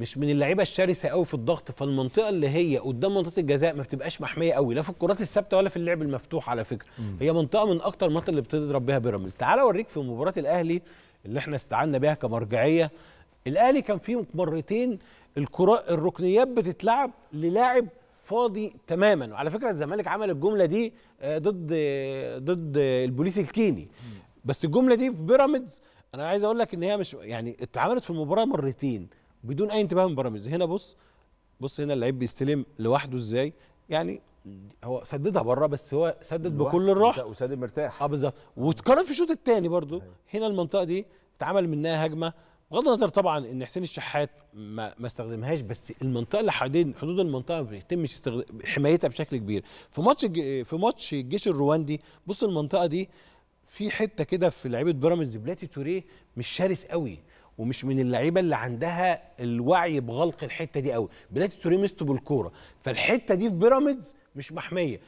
مش من اللعيبه الشرسه قوي في الضغط فالمنطقه اللي هي قدام منطقه الجزاء ما بتبقاش محميه قوي لا في الكرات الثابته ولا في اللعب المفتوح على فكره مم. هي منطقه من اكتر المناطق اللي بتضرب بيها بيراميدز تعال اوريك في مباراه الاهلي اللي احنا استعنا بيها كمرجعيه الاهلي كان فيه مرتين الكرة الركنيات بتتلعب للاعب فاضي تماما وعلى فكره الزمالك عمل الجمله دي آه، ضد آه، ضد البوليس الكيني بس الجمله دي في بيراميدز انا عايز اقول لك ان هي مش يعني اتعملت في المباراه مرتين بدون اي انتباه من بيراميدز هنا بص بص هنا اللعيب بيستلم لوحده ازاي يعني هو سددها بره بس هو سدد بكل الروح وسدد مرتاح اه بالظبط واتكرر في الشوط الثاني برضو أيوة. هنا المنطقه دي اتعمل منها هجمه بغض النظر طبعا ان حسين الشحات ما, ما استخدمهاش بس المنطقه اللي حوالين حدود المنطقه ما بيتمش حمايتها بشكل كبير في ماتش في ماتش الجيش الرواندي بص المنطقه دي في حته كده في لعيبه بيراميدز بلاتي توريه مش شرس قوي ومش من اللعيبه اللي عندها الوعي بغلق الحته دي قوي بلاتي توري مستو بالكوره فالحته دي في بيراميدز مش محميه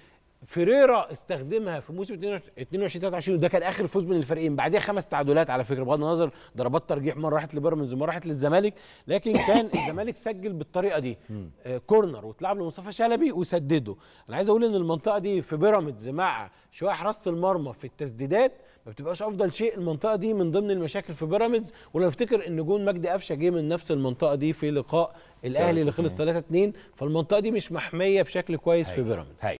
فيريرا استخدمها في موسم 22 23 وده كان اخر فوز من الفريقين بعديها خمس تعادلات على فكره بغض النظر ضربات ترجيح مره راحت لبيراميدز ومره راحت للزمالك لكن كان الزمالك سجل بالطريقه دي آه، كورنر واتلعب لمصطفى شلبي وسدده انا عايز اقول ان المنطقه دي في بيراميدز مع شويه حراسه المرمى في التسديدات ما بتبقاش افضل شيء المنطقه دي من ضمن المشاكل في بيراميدز ولو نفتكر ان جون مجدي قفشه جه من نفس المنطقه دي في لقاء الاهلي اللي خلص 3 2 فالمنطقه دي مش محميه بشكل كويس أيوة. هاي. في بيراميدز